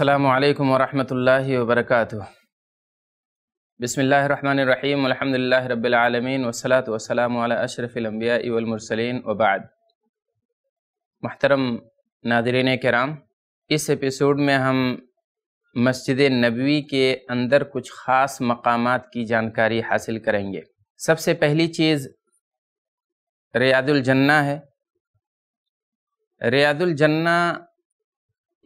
अस्सलाम वालेकुम वरहमतुल्लाहि वबरकातुहू बिस्मिल्लाहिर्रहमानिर्रहीम अल्हम्दुलिल्लाहि रब्बिल आलमीन वस्सलातु वस्सलामु अला अशरफिल अंबिया वल मुरसलीन व बाद मोहतरम नादरीन कराम इस एपिसोड में हम मस्जिद नबवी के अंदर कुछ ख़ास मकाम की जानकारी हासिल करेंगे सबसे पहली चीज़ रियादुल जन्ना है रियादुल जन्ना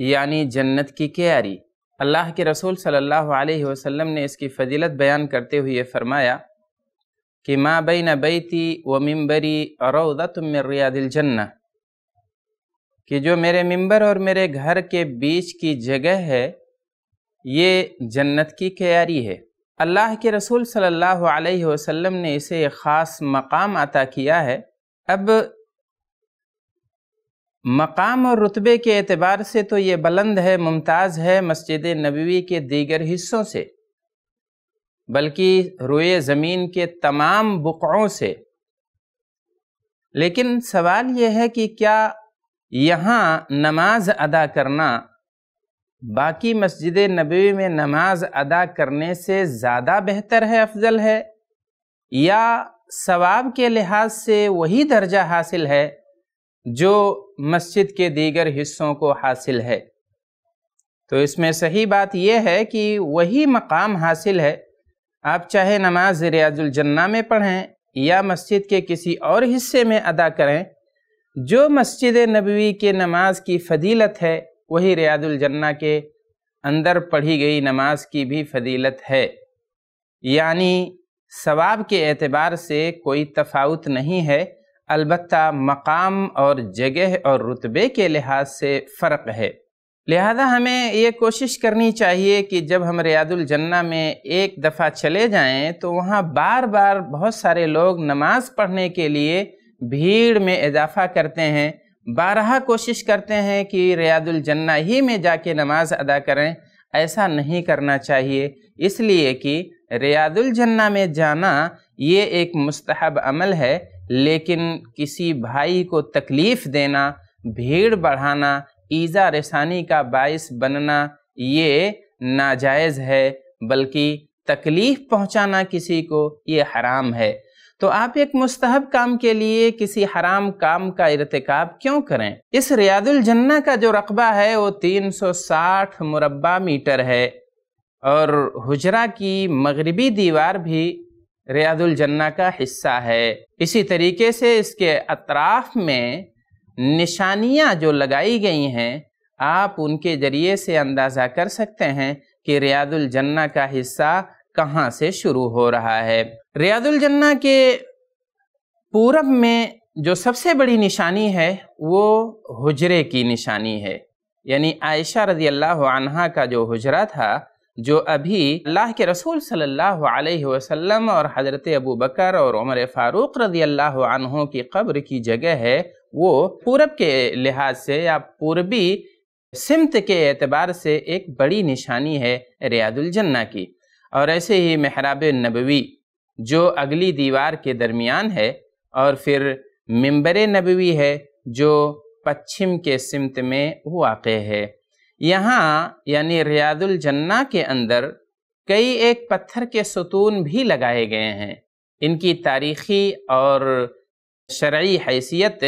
यानी जन्नत की क्यारी अल्लाह के रसूल सल्लल्लाहु अलैहि वसल्लम ने इसकी फजीलत बयान करते हुए फरमाया कि माँ बिन बैती व मम्बरी रौदतमिल जन्ना कि जो मेरे मंबर और मेरे घर के बीच की जगह है ये जन्नत की क्यारी है अल्लाह के रसूल सल्लल्लाहु अलैहि वसल्लम ने इसे ख़ास मकाम अता किया है अब मकाम और रुतबे के एतबार से तो ये बुलंद है मुमताज़ है मस्जिद नबवी के दीगर हिस्सों से बल्कि रोए ज़मीन के तमाम बुक़ों से लेकिन सवाल यह है कि क्या यहाँ नमाज अदा करना बाकी मस्जिद नबी में नमाज अदा करने से ज़्यादा बेहतर है अफजल है या सवाब के लिहाज से वही दर्जा हासिल है जो मस्जिद के दीगर हिस्सों को हासिल है तो इसमें सही बात यह है कि वही मकाम हासिल है आप चाहे नमाज रियाजुलजन्ना में पढ़ें या मस्जिद के किसी और हिस्से में अदा करें जो मस्जिद नबवी के नमाज की फ़दीलत है वही रियाजुलजन्ना के अंदर पढ़ी गई नमाज की भी फदीलत है यानी सवाब के एतबार से कोई तफावत नहीं है अलबत् मकाम और जगह और रुतबे के लिहाज से फ़र्क है लिहाजा हमें ये कोशिश करनी चाहिए कि जब हम रियादुलजन्ना में एक दफ़ा चले जाएँ तो वहाँ बार बार बहुत सारे लोग नमाज पढ़ने के लिए भीड़ में इजाफ़ा करते हैं बारहा कोशिश करते हैं कि रियादुलजन्ना ही में जाके नमाज अदा करें ऐसा नहीं करना चाहिए इसलिए कि रियादुलजन्ना में जाना ये एक मस्तहब अमल है लेकिन किसी भाई को तकलीफ़ देना भीड़ बढ़ाना ईज़ा रसानी का बायस बनना ये नाजायज़ है बल्कि तकलीफ़ पहुंचाना किसी को ये हराम है तो आप एक मुस्तहब काम के लिए किसी हराम काम का इरतकब क्यों करें इस रियादुल जन्ना का जो रकबा है वो 360 मुरबा मीटर है और हजरा की मगरबी दीवार भी रियादुल जन्ना का हिस्सा है इसी तरीके से इसके अतराफ में निशानियां जो लगाई गई हैं आप उनके ज़रिए से अंदाज़ा कर सकते हैं कि रियादुल जन्ना का हिस्सा कहाँ से शुरू हो रहा है रियादुल जन्ना के पूरब में जो सबसे बड़ी निशानी है वो हजरे की निशानी है यानी आयशा रजी अल्लाह का जो हजरा था जो अभी अल्लाह के रसूल सल्लल्लाहु अलैहि वसल्लम और हज़रत अबू बकर और उमर फ़ारूक रजी अल्लाह अनहों की कब्र की जगह है वो पूरब के लिहाज से या पूर्वी सिमत के एतबार से एक बड़ी निशानी है रियादुल जन्ना की और ऐसे ही महराब नबवी जो अगली दीवार के दरमियान है और फिर मंबर नबवी है जो पश्चिम के सिमत में वाक़ है यहाँ यानी रियादुल जन्ना के अंदर कई एक पत्थर के सतून भी लगाए गए हैं इनकी तारीखी और शर्य हैसियत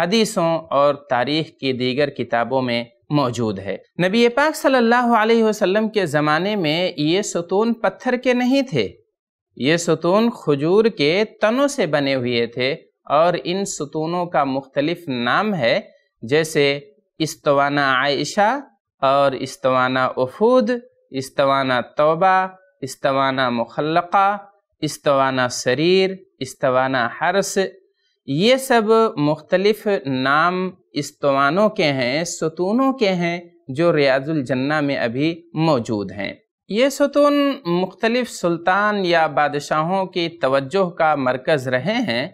हदीसों और तारीख की दीगर किताबों में मौजूद है नबी पाक सल्लल्लाहु अलैहि वसल्लम के ज़माने में ये सतून पत्थर के नहीं थे ये सतून खजूर के तनों से बने हुए थे और इन सतूनों का मुख्तलिफ नाम है जैसे इस्तवाना आयशा और इस्तवाना उफूद इस्तवाना तोबा इस्तवाना मुखलक़ा इस्तवाना शरीर इस्तवाना हर्स ये सब मुख्तलिफ नाम इस्तवानों के हैं सतूनों के हैं जो रियाजुल जन्ना में अभी मौजूद हैं ये सतून मुख्तलिफ सुल्तान या बादशाहों की तवज्जो का मरकज़ रहे हैं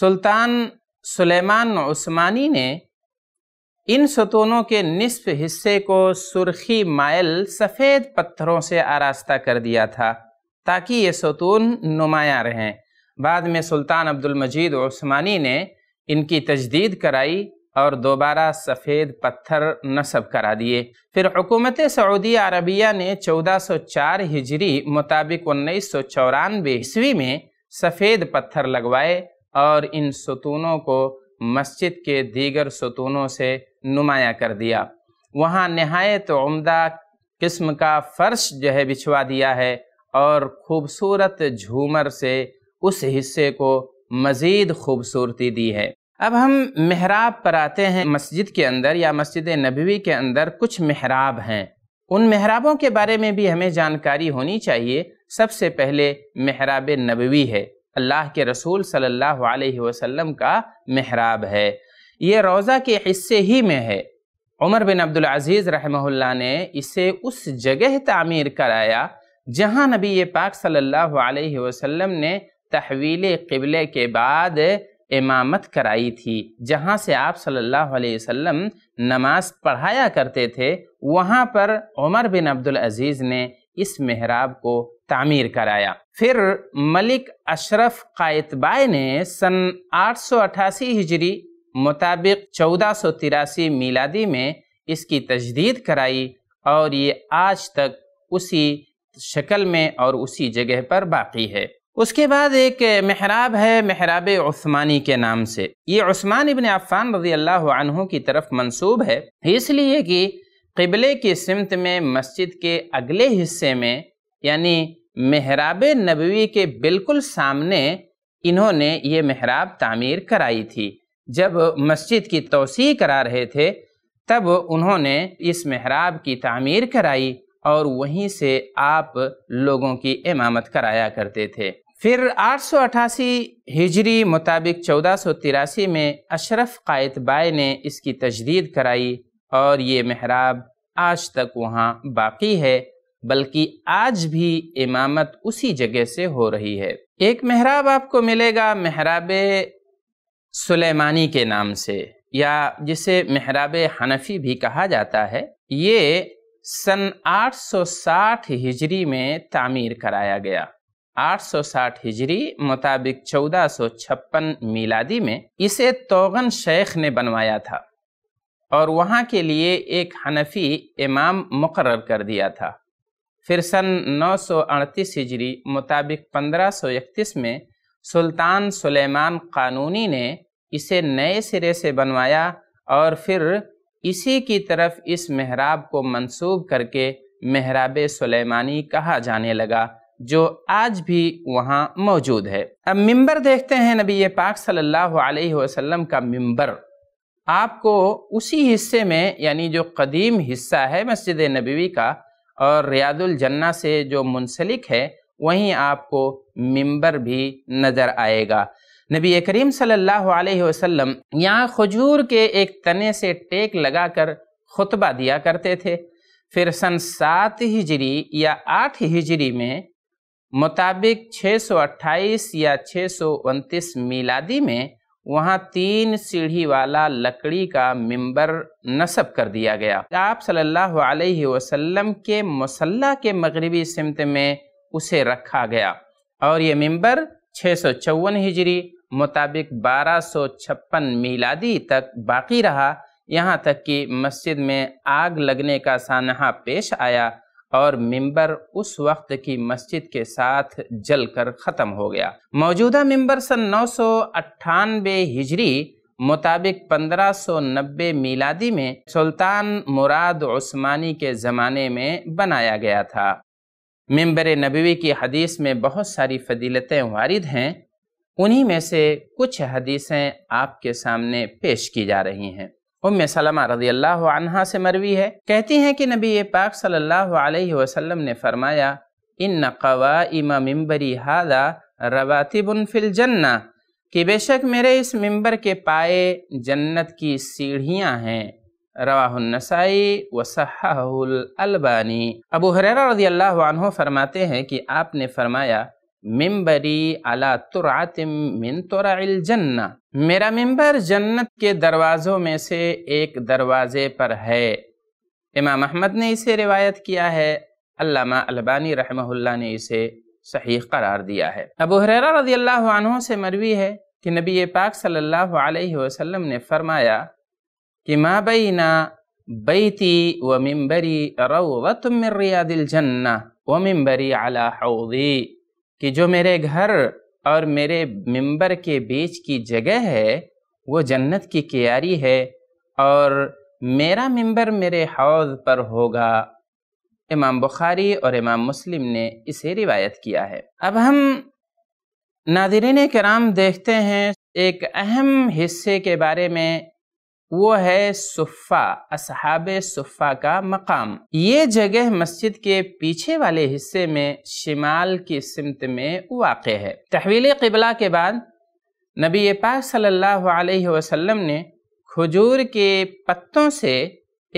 सुल्तान सुलेमान उस्मानी ने इन सतूनों के निसफ हिस्से को सुर्खी मायल सफ़ेद पत्थरों से आरास्ता कर दिया था ताकि ये सतून नुमाया रहें बाद में सुल्तान अब्दुल मजीद ओस्मानी ने इनकी तजदीद कराई और दोबारा सफ़ेद पत्थर नस्ब करा दिए फिर हुकूमत सऊदी अरबिया ने 1404 हिजरी मुताबिक उन्नीस सौ चौरानवे ईस्वी में सफ़ेद पत्थर लगवाए और इन सतूनों को मस्जिद के दीगर सतूनों से नुमाया कर दिया वहाँ नहायत उम्दा किस्म का फर्श जो है बिछवा दिया है और खूबसूरत झूमर से उस हिस्से को मज़ीद खूबसूरती दी है अब हम महराब पर आते हैं मस्जिद के अंदर या मस्जिद नबवी के अंदर कुछ महराब हैं उन महराबों के बारे में भी हमें जानकारी होनी चाहिए सबसे पहले महराब नबवी है अल्लाह के रसूल सल्लल्लाहु अलैहि वसल्लम का महराब है ये रोज़ा के हिस्से ही में है उमर बिन अब्दुल अजीज़ रहमहुल्ला ने इसे उस जगह तामीर कराया जहां नबी पाक सल्लल्लाहु अलैहि वसल्लम ने तहवील क़िबले के बाद इमामत कराई थी जहाँ से आप सल्लल्लाहु अलैहि वसल्लम नमाज पढ़ाया करते थे वहाँ पर उमर बिन अब्दुल अजीज़ ने इस मेहराब को तामीर कराया फिर मलिक अशरफ कायतबाई ने सन 888 हिजरी मुताबिक चौदह सौ तिरासी मीलादी में इसकी तजदीद कराई और ये आज तक उसी शक्ल में और उसी जगह पर बाकी है उसके बाद एक महराब है महराब उस्मानी के नाम से ये उस्मान इबन अफ़ान रजी अल्लाह की तरफ मंसूब है इसलिए कि किबले की सिमत में मस्जिद के अगले हिस्से में यानी महराब नबवी के बिल्कुल सामने इन्होंने ये महराब तामीर कराई थी जब मस्जिद की तोसी करा रहे थे तब उन्होंने इस महराब की तामीर कराई और वहीं से आप लोगों की इमामत कराया करते थे फिर 888 हिजरी मुताबिक चौदह में अशरफ कायत बाय ने इसकी तजदीद कराई और ये महराब आज तक वहाँ बाकी है बल्कि आज भी इमामत उसी जगह से हो रही है एक मेहराब आपको मिलेगा मेहराब सुलेमानी के नाम से या जिसे महराब हनफी भी कहा जाता है ये सन 860 हिजरी में तामीर कराया गया 860 हिजरी मुताबिक 1456 मिलादी में इसे तोगन शेख ने बनवाया था और वहाँ के लिए एक हनफी इमाम मुकर कर दिया था फिर सन 938 हिजरी मुताबिक 1531 में सुल्तान सुलेमान कानूनी ने इसे नए सिरे से बनवाया और फिर इसी की तरफ इस मेहराब को मंसूब करके मेहराब सुलेमानी कहा जाने लगा जो आज भी वहाँ मौजूद है अब मिंबर देखते हैं नबी पाक सल्लल्लाहु अलैहि वसल्लम का मिंबर आपको उसी हिस्से में यानी जो कदीम हिस्सा है मस्जिद नबीवी का और रियादुल जन्ना से जो मुंसलिक है वहीं आपको मिंबर भी नज़र आएगा नबी करीम सल्लल्लाहु अलैहि वसल्लम यहाँ खजूर के एक तने से टेक लगाकर खुतबा दिया करते थे फिर सन सात हिजरी या आठ हिजरी में मुताबिक 628 या 629 मीलादी में वहाँ तीन सीढ़ी वाला लकड़ी का मिंबर नस्ब कर दिया गया आप सल्लल्लाहु अलैहि वसल्लम के मसल्ला के मगरबी सिमत में उसे रखा गया और ये मिंबर छः सौ चौवन हिजरी मुताबिक बारह सौ छप्पन मीलादी तक बाकी रहा यहाँ तक कि मस्जिद में आग लगने का सानहा पेश आया और मिंबर उस वक्त की मस्जिद के साथ जलकर ख़त्म हो गया मौजूदा मिंबर सन नौ सौ अट्ठानबे हिजरी मुताबिक पंद्रह सौ नब्बे मिलादी में सुल्तान मुराद उस्मानी के ज़माने में बनाया गया था मेम्बर नबवी की हदीस में बहुत सारी फजीलतें वारिद हैं उन्हीं में से कुछ हदीसें आपके सामने पेश की जा रही हैं उम सलमा रजी अल्लाह अनहा से मरवी है कहती हैं कि नबी पाक सल्लल्लाहु अलैहि वसल्लम ने फरमाया इन नकवा इमा मम्बरी हादा रवातिबन फिल जन्ना कि बेशक मेरे इस मिंबर के पाए जन्नत की सीढ़ियां हैं रवानसाई वसाहबानी अबू हरेरा रजी अल्लाह फरमाते हैं कि आपने फरमाया मिम्बरी अला तुरातिम मिन तुराजन्ना मेरा मिम्बर जन्नत के दरवाज़ों में से एक दरवाज़े पर है इमाम अहमद ने इसे रिवायत किया है अल्लामा अलबानी रहमहुल्ला ने इसे सही करार दिया है अबू हरेरा रजी अल्लाह से मरवी है कि नबी पाक सल्लल्लाहु अलैहि वसल्लम ने फरमाया कि मा बैना बैती व मिम्बरी रौवत जन्ना व मिम्बरी अला हौदी कि जो मेरे घर और मेरे मिंबर के बीच की जगह है वो जन्नत की क्यारी है और मेरा मिंबर मेरे हौज पर होगा इमाम बुखारी और इमाम मुस्लिम ने इसे रिवायत किया है अब हम नादिरीन कराम देखते हैं एक अहम हिस्से के बारे में वो है सुफ़ा असहाब सुफ़ा का मकाम ये जगह मस्जिद के पीछे वाले हिस्से में शिमाल की सिमत में वाक़ है तहवील कबला के बाद नबी पाक सल्लल्लाहु अलैहि वसल्लम ने खजूर के पत्तों से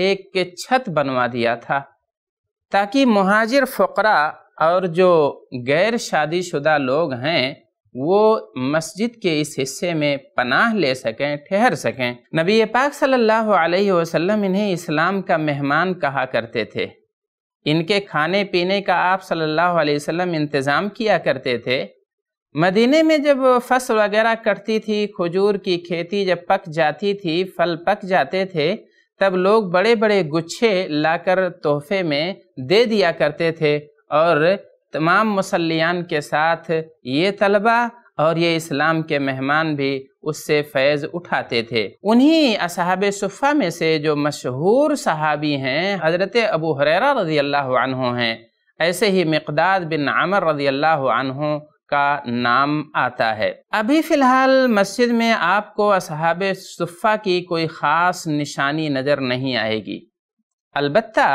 एक छत बनवा दिया था ताकि महाजिर फ़करा और जो गैर शादीशुदा लोग हैं वो मस्जिद के इस हिस्से में पनाह ले सकें ठहर सकें नबी पाक सल्लल्लाहु अलैहि वसल्लम इन्हें इस्लाम का मेहमान कहा करते थे इनके खाने पीने का आप सल्लल्लाहु अलैहि वसल्लम इंतज़ाम किया करते थे मदीने में जब फसल वगैरह कटती थी खजूर की खेती जब पक जाती थी फल पक जाते थे तब लोग बड़े बड़े गुच्छे लाकर तोहफे में दे दिया करते थे और तमाम मुसलियान के साथ ये तलबा और ये इस्लाम के मेहमान भी उससे फैज़ उठाते थे उन्हीं असहाब सुफ़ा में से जो मशहूर सहाबी हैं हज़रत अबू हरेरा रज़ी अल्लाह हैं ऐसे ही मकदार बिन आमर रज़ी अल्लाह का नाम आता है अभी फ़िलहाल मस्जिद में आपको असहाब सुफ़ा की कोई ख़ास निशानी नज़र नहीं आएगी अलबत्ता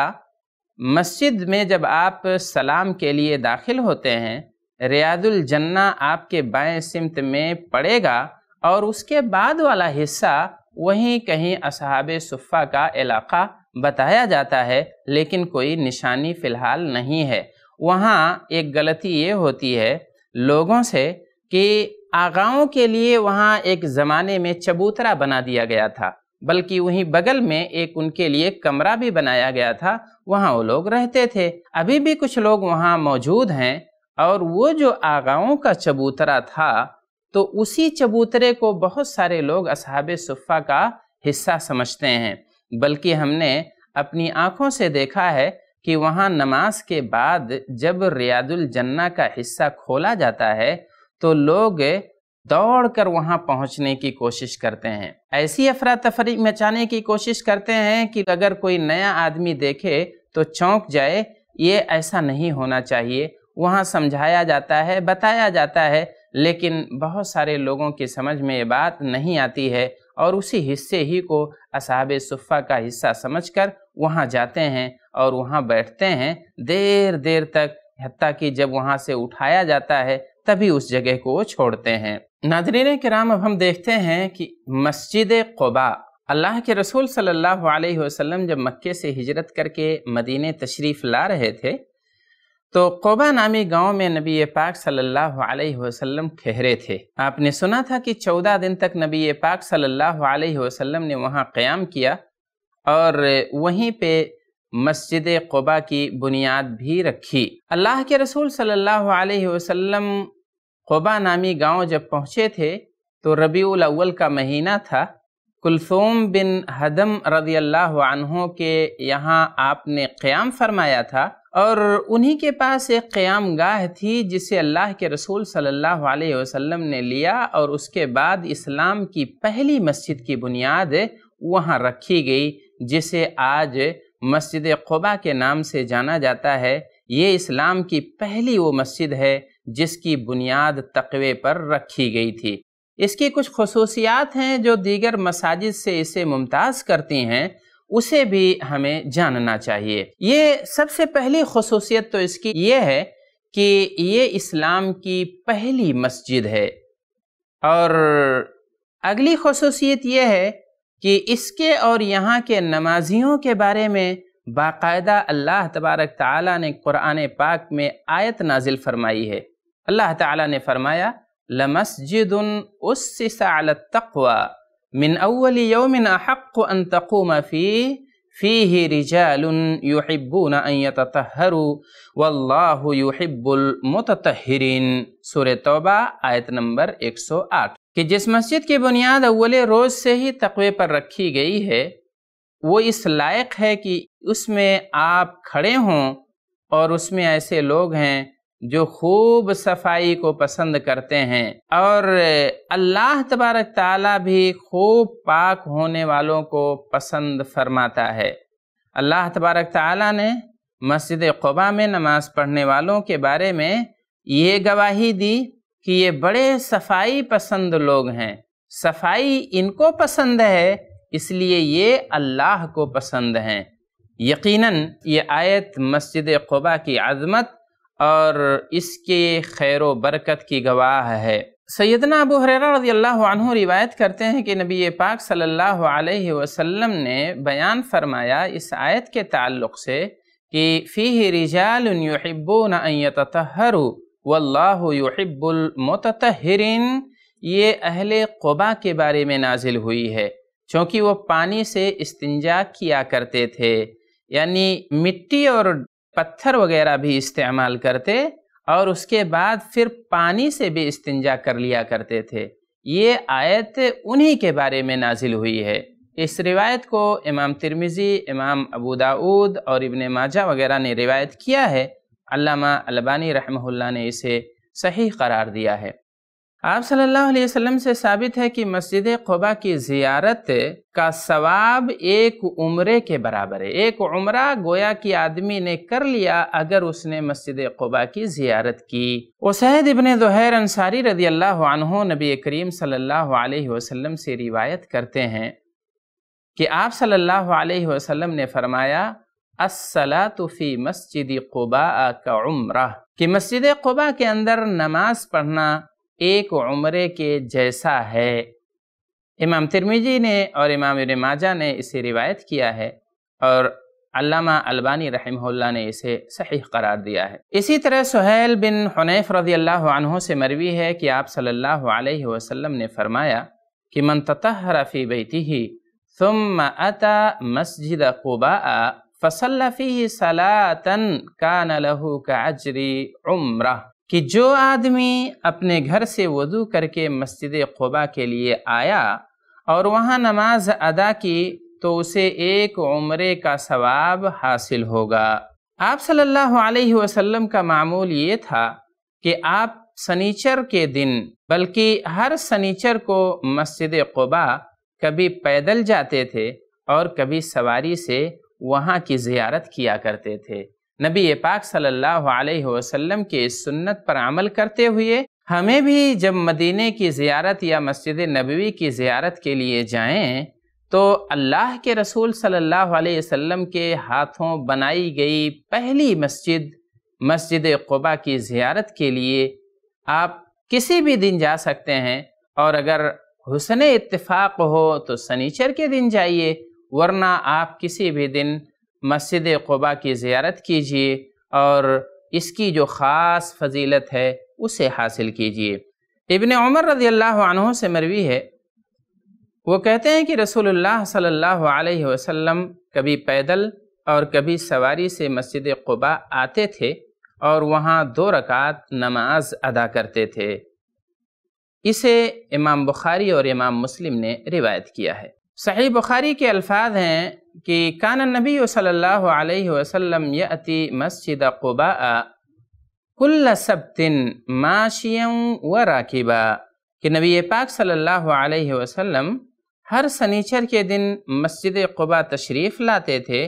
मस्जिद में जब आप सलाम के लिए दाखिल होते हैं रियादुल जन्ना आपके बाएं सिमत में पड़ेगा और उसके बाद वाला हिस्सा वहीं कहीं असहाब सुफ़ा का इलाक़ा बताया जाता है लेकिन कोई निशानी फ़िलहाल नहीं है वहाँ एक गलती ये होती है लोगों से कि आगाओं के लिए वहाँ एक ज़माने में चबूतरा बना दिया गया था बल्कि वहीं बगल में एक उनके लिए कमरा भी बनाया गया था वहाँ वो लोग रहते थे अभी भी कुछ लोग वहाँ मौजूद हैं और वो जो आगाओं का चबूतरा था तो उसी चबूतरे को बहुत सारे लोग असहाब सुफ़ा का हिस्सा समझते हैं बल्कि हमने अपनी आँखों से देखा है कि वहाँ नमाज के बाद जब रियादुल जन्ना का हिस्सा खोला जाता है तो लोग दौड़कर वहां पहुंचने की कोशिश करते हैं ऐसी अफरा तफरी मचाने की कोशिश करते हैं कि अगर कोई नया आदमी देखे तो चौंक जाए ये ऐसा नहीं होना चाहिए वहाँ समझाया जाता है बताया जाता है लेकिन बहुत सारे लोगों की समझ में ये बात नहीं आती है और उसी हिस्से ही को असहाब सुफ़ा का हिस्सा समझकर वहाँ जाते हैं और वहाँ बैठते हैं देर देर तक हती कि जब वहाँ से उठाया जाता है तभी उस जगह को छोड़ते हैं नादरीन कराम अब हम देखते हैं कि मस्जिद कुबा अल्लाह के रसूल सल्लल्लाहु अलैहि वसल्लम जब मक्के से हिजरत करके मदीने तशरीफ़ ला रहे थे तो कोबा नामी गांव में नबी पाक सल्लल्लाहु अलैहि वसल्लम ठहरे थे आपने सुना था कि चौदह दिन तक नबी पाक सल्लल्लाहु अलैहि वसल्लम ने वहां क़याम किया और वहीं पे मस्जिद कुबा की बुनियाद भी रखी अल्लाह के रसूल सल्लल्लाहु अलैहि वसल्लम कुबा नामी गांव जब पहुँचे थे तो रबीउल अव्वल का महीना था कुलसूम बिन हदम रदी अल्लाह अनहों के यहाँ आपने क़्याम फरमाया था और उन्हीं के पास एक क़्याम गाह थी जिसे अल्लाह के रसूल सल्लल्लाहु अलैहि वसल्लम ने लिया और उसके बाद इस्लाम की पहली मस्जिद की बुनियाद वहाँ रखी गई जिसे आज मस्जिद कुबा के नाम से जाना जाता है ये इस्लाम की पहली वो मस्जिद है जिसकी बुनियाद तकवे पर रखी गई थी इसकी कुछ खसूसियात हैं जो दीगर मसाजिद से इसे मुमताज़ करती हैं उसे भी हमें जानना चाहिए ये सबसे पहली खसूसियत तो इसकी ये है कि ये इस्लाम की पहली मस्जिद है और अगली खसूसियत यह है कि इसके और यहाँ के नमाजियों के बारे में बाकायदा अल्लाह तबारक ताला ने कुरान पाक में आयत नाजिल फरमाई है अल्लाह ताला ने फरमाया लमस्जिद तकवा मिन अव्वल यौमिन हक़ अन तकुम फ़ी फ़ी रिजाल युहिब्बून अन यतहरु वल्लाहु युहिब्बुल मुतहरीन सूर तौबा आयत नंबर 108 कि जिस मस्जिद की बुनियाद अवले रोज़ से ही तकवे पर रखी गई है वो इस लायक है कि उसमें आप खड़े हों और उसमें ऐसे लोग हैं जो खूब सफाई को पसंद करते हैं और अल्लाह तबारक ताला भी खूब पाक होने वालों को पसंद फरमाता है अल्लाह तबारक ताला ने मस्जिद कुबा में नमाज़ पढ़ने वालों के बारे में ये गवाही दी कि ये बड़े सफाई पसंद लोग हैं सफाई इनको पसंद है इसलिए ये अल्लाह को पसंद हैं यकीनन ये आयत मस्जिद कुबा की आज़मत और इसके खैर बरकत की गवाह है सैदना अबू हरेरा रजी अल्लाह रिवायत करते हैं कि नबी पाक सल्लल्लाहु अलैहि वसल्लम ने बयान फरमाया इस आयत के ताल्लुक़ से कि फ़ी रिजाल युहिब्बून अन वल्लाबुलमतरीन ये अहले कुबा के बारे में नाजिल हुई है क्योंकि वो पानी से इस्तंजा किया करते थे यानी मिट्टी और पत्थर वगैरह भी इस्तेमाल करते और उसके बाद फिर पानी से भी इस्तंजा कर लिया करते थे ये आयत उन्हीं के बारे में नाजिल हुई है इस रिवायत को इमाम तिरमिज़ी इमाम अबू दाऊद और इब्ने माजा वगैरह ने रिवायत किया है अल्लामा अलबानी रहमहुल्ला ने इसे सही करार दिया है आप सल्लल्लाहु अलैहि वसल्लम से साबित है कि मस्जिद कुबा की ज़ियारत का सवाब एक उम्रे के बराबर है एक उम्रा गोया कि आदमी ने कर लिया अगर उसने मस्जिद कुबा की ज़ियारत की उसैद इबन दोहैर अंसारी रदी अल्लाह नबी करीम सल्लल्लाहु अलैहि वसल्लम से रिवायत करते हैं कि आप सल्लल्लाहु अलैहि वसल्लम ने फरमाया असलातफ़ी मस्जिद कुबा का उम्र कि मस्जिद कुबा के अंदर नमाज पढ़ना एक उम्र के जैसा है इमाम तिरमिजी ने और इमाम इबन माजा ने इसे रिवायत किया है और अल्लामा अल्बानी रहमहुल्ला ने इसे सही करार दिया है इसी तरह सुहैल बिन हनैफ रजी अल्लाह अनहों से मरवी है कि आप सल्लल्लाहु अलैहि वसल्लम ने फरमाया कि मन ततहरा फ़ी बैती ही तुम अता मस्जिद कुबा फसल सलातन का नलहू का अजरी उम्र कि जो आदमी अपने घर से वजू करके मस्जिद खुबा के लिए आया और वहाँ नमाज अदा की तो उसे एक उम्र का सवाब हासिल होगा आप सल्लल्लाहु अलैहि वसल्लम का मामूल ये था कि आप सनीचर के दिन बल्कि हर सनीचर को मस्जिद खुबा कभी पैदल जाते थे और कभी सवारी से वहाँ की ज़ियारत किया करते थे नबी पाक सल्लल्लाहु अलैहि वसल्लम के इस सुन्नत पर अमल करते हुए हमें भी जब मदीने की ज़ियारत या मस्जिद नबवी की ज़ियारत के लिए जाएं तो अल्लाह के रसूल सल्लल्लाहु अलैहि वसल्लम के हाथों बनाई गई पहली मस्जिद मस्जिद कुबा की ज़ियारत के लिए आप किसी भी दिन जा सकते हैं और अगर हुसन इतफाक़ हो तो सनीचर के दिन जाइए वरना आप किसी भी दिन मस्जिद कुबा की ज़्यारत कीजिए और इसकी जो ख़ास फजीलत है उसे हासिल कीजिए इबन उमर रजी अल्लाह से मरवी है वो कहते हैं कि रसूलुल्लाह सल्लल्लाहु अलैहि वसल्लम कभी पैदल और कभी सवारी से मस्जिद कुबा आते थे और वहाँ दो रकात नमाज अदा करते थे इसे इमाम बुखारी और इमाम मुस्लिम ने रिवायत किया है सही बुखारी के अल्फाज हैं कि कान नबी अलैहि वसम यति मस्जिद कुबा कुल्ल सब्तिन माशियम व राकिबा कि नबी पाक सल्लल्लाहु अलैहि वसल्लम हर सनीचर के दिन मस्जिद कुबा तशरीफ़ लाते थे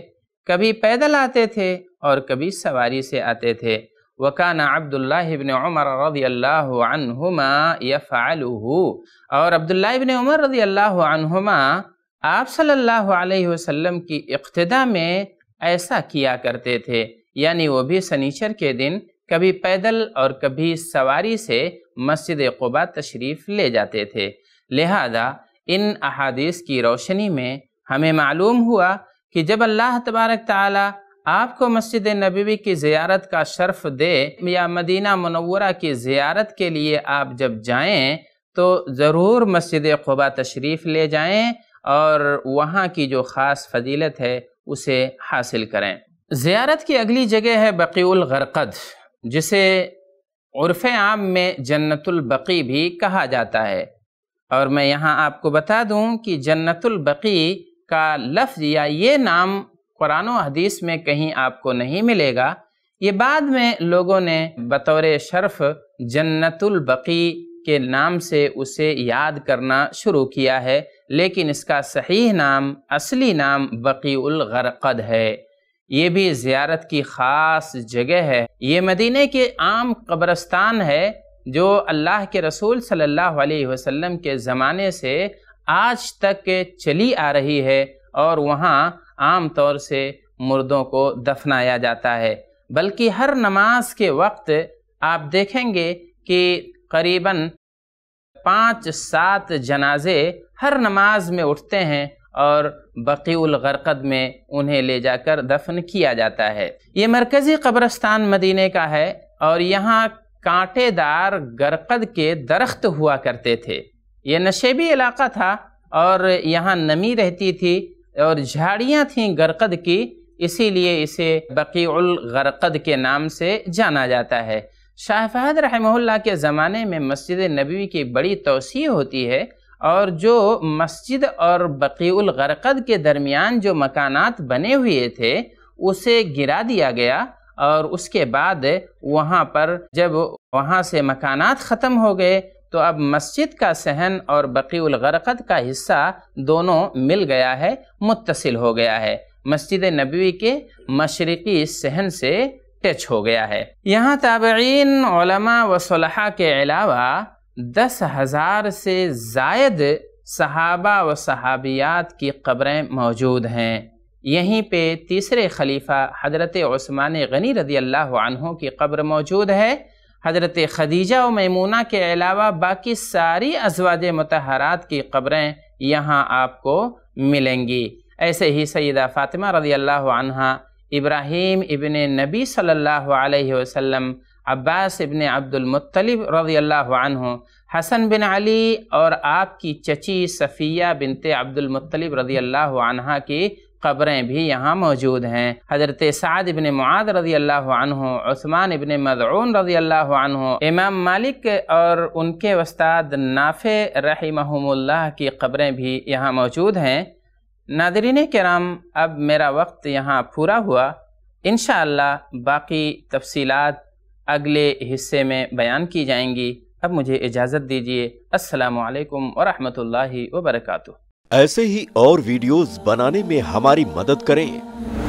कभी पैदल आते थे और कभी सवारी से आते थे वकान अब्दुल्ला इबन उमर रदी अल्लाहुमा यफ़ालू और अब्दुल्लाबन उमर रदी अल्लाहुमा आप सल्लल्लाहु अलैहि वसल्लम की इक्तदा में ऐसा किया करते थे यानी वो भी सनीचर के दिन कभी पैदल और कभी सवारी से मस्जिद कुबा तशरीफ़ ले जाते थे लिहाजा इन अहादीस की रोशनी में हमें मालूम हुआ कि जब अल्लाह तबारक ताला आपको मस्जिद नबी की ज़ियारत का शर्फ दे या मदीना मनवरा की ज़ियारत के लिए आप जब जाएं तो ज़रूर मस्जिद कुबा तशरीफ़ ले जाएं और वहाँ की जो ख़ास फजीलत है उसे हासिल करें ज़्यारत की अगली जगह है बकीउल गरकद जिसे उर्फ़ आम में जन्नतुल बकी भी कहा जाता है और मैं यहाँ आपको बता दूँ कि जन्नतुल बकी का लफ्ज़ या ये नाम कुरान हदीस में कहीं आपको नहीं मिलेगा ये बाद में लोगों ने बतौर शर्फ जन्नतुल बकी के नाम से उसे याद करना शुरू किया है लेकिन इसका सही नाम असली नाम बकीगरकद है ये भी ज़्यारत की ख़ास जगह है ये मदीने के आम कब्रस्तान है जो अल्लाह के रसूल सल्लल्लाहु अलैहि वसल्लम के ज़माने से आज तक चली आ रही है और वहाँ आम तौर से मुर्दों को दफनाया जाता है बल्कि हर नमाज के वक्त आप देखेंगे कि करीबन पाँच सात जनाजे हर नमाज में उठते हैं और बकीउल गरकद में उन्हें ले जाकर दफन किया जाता है ये मरकज़ी कब्रस्तान मदीने का है और यहाँ कांटेदार गरकद के दरख्त हुआ करते थे ये नशेबी इलाका था और यहाँ नमी रहती थी और झाड़ियाँ थीं गरकद की इसीलिए इसे बकीउल गरकद के नाम से जाना जाता है शाह फहद रहमल्ला के ज़माने में मस्जिद नबी की बड़ी तोसी होती है और जो मस्जिद और बकीउल गरकद के दरमियान जो मकानात बने हुए थे उसे गिरा दिया गया और उसके बाद वहाँ पर जब वहाँ से मकानात ख़त्म हो गए तो अब मस्जिद का सहन और बकीउल गरकद का हिस्सा दोनों मिल गया है मुतसिल हो गया है मस्जिद नबी के मशरक़ी सहन से टच हो गया है यहाँ ताबीन व सलाह के अलावा दस हज़ार से जायद सहाबा व सहाबियात की कब्रें मौजूद हैं यहीं पे तीसरे खलीफा हजरत ओस्मान गनी रदी अल्लाह अनहों की कब्र मौजूद है हजरत खदीजा व मैमूना के अलावा बाकी सारी अजवाज मतहरात की कब्रें यहाँ आपको मिलेंगी ऐसे ही सैदा फ़ातिमा रदी अल्लाह इब्राहीम इबन नबी सल्लल्लाहु अलैहि वसल्लम अब्बास इबन अब्दुलमतलब रज़ी अल्लाह हसन बिन अली और आपकी चची सफ़िया बिनते अब्दुलमतलब रज़ी अल्लाह की खबरें भी यहाँ मौजूद हैं हज़रत साद इबन मुआद रज़ी अल्लाह उस्मान इबन मदरून रज़ी अल्लाह इमाम मालिक और उनके उस्ताद रही रहमहुल्लाह की खबरें भी यहाँ मौजूद हैं नादरीन कराम अब मेरा वक्त यहाँ पूरा हुआ इन बाकी तफसीत अगले हिस्से में बयान की जाएंगी अब मुझे इजाज़त दीजिए असलकम वरहमल वर्का ऐसे ही और वीडियोज़ बनाने में हमारी मदद करें